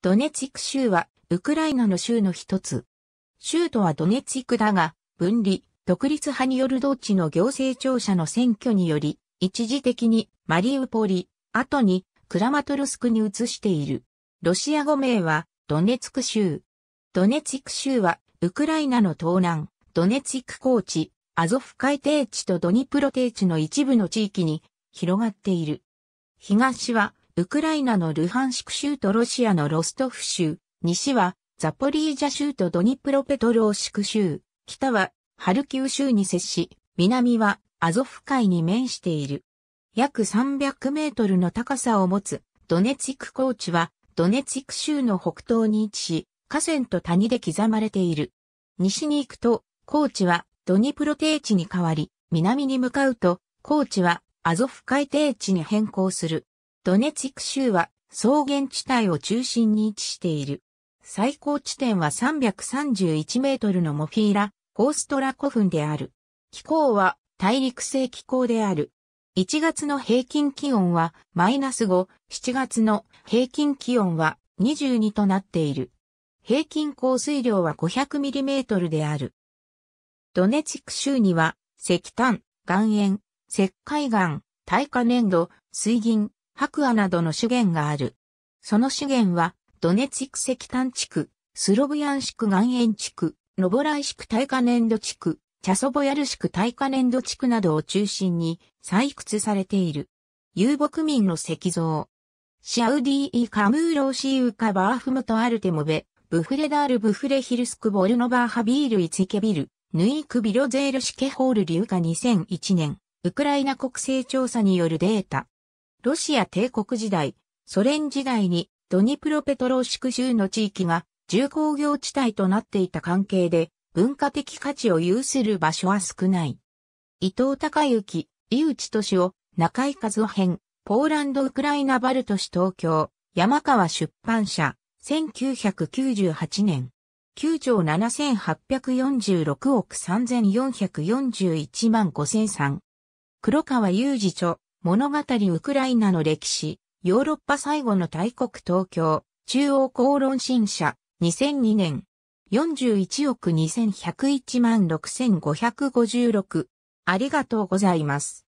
ドネツィク州は、ウクライナの州の一つ。州都はドネツィクだが、分離、独立派による同地の行政庁舎の選挙により、一時的にマリウポリ、後にクラマトルスクに移している。ロシア語名は、ドネツク州。ドネツィク州は、ウクライナの東南、ドネツィク高地、アゾフ海低地とドニプロ低地の一部の地域に広がっている。東はウクライナのルハンシク州とロシアのロストフ州、西はザポリージャ州とドニプロペトローシク州、北はハルキウ州に接し、南はアゾフ海に面している。約300メートルの高さを持つドネツィク高地はドネツィク州の北東に位置し、河川と谷で刻まれている。西に行くと高地はドニプロ低地に変わり、南に向かうと高地はアゾフ海低地に変更する。ドネツィク州は草原地帯を中心に位置している。最高地点は331メートルのモフィーラ、ゴーストラ古墳である。気候は大陸性気候である。1月の平均気温はマイナス5、7月の平均気温は22となっている。平均降水量は5 0 0トルである。ドネツィク州には石炭、岩塩、石灰岩、耐火粘土、水銀、白亜などの資源がある。その資源は、ドネツィク石炭地区、スロブヤンシク岩塩地区、ノボライシク耐火粘土地区、チャソボヤルシク耐火粘土地区などを中心に採掘されている。遊牧民の石像。シャウディー・カムーローシーウカバーフムトアルテモベ、ブフレダール・ブフレヒルスク・ボルノバーハビール・イツイケビル、ヌイク・ビロゼール・シケホール・リュウカ2001年、ウクライナ国勢調査によるデータ。ロシア帝国時代、ソ連時代にドニプロペトローシク州の地域が重工業地帯となっていた関係で文化的価値を有する場所は少ない。伊藤隆之、井内俊夫、中井和夫編、ポーランド・ウクライナ・バルト市東京、山川出版社、1998年。9兆7846億3441万5003。黒川雄二著、物語ウクライナの歴史、ヨーロッパ最後の大国東京、中央公論新社、2002年、41億2101万6556。ありがとうございます。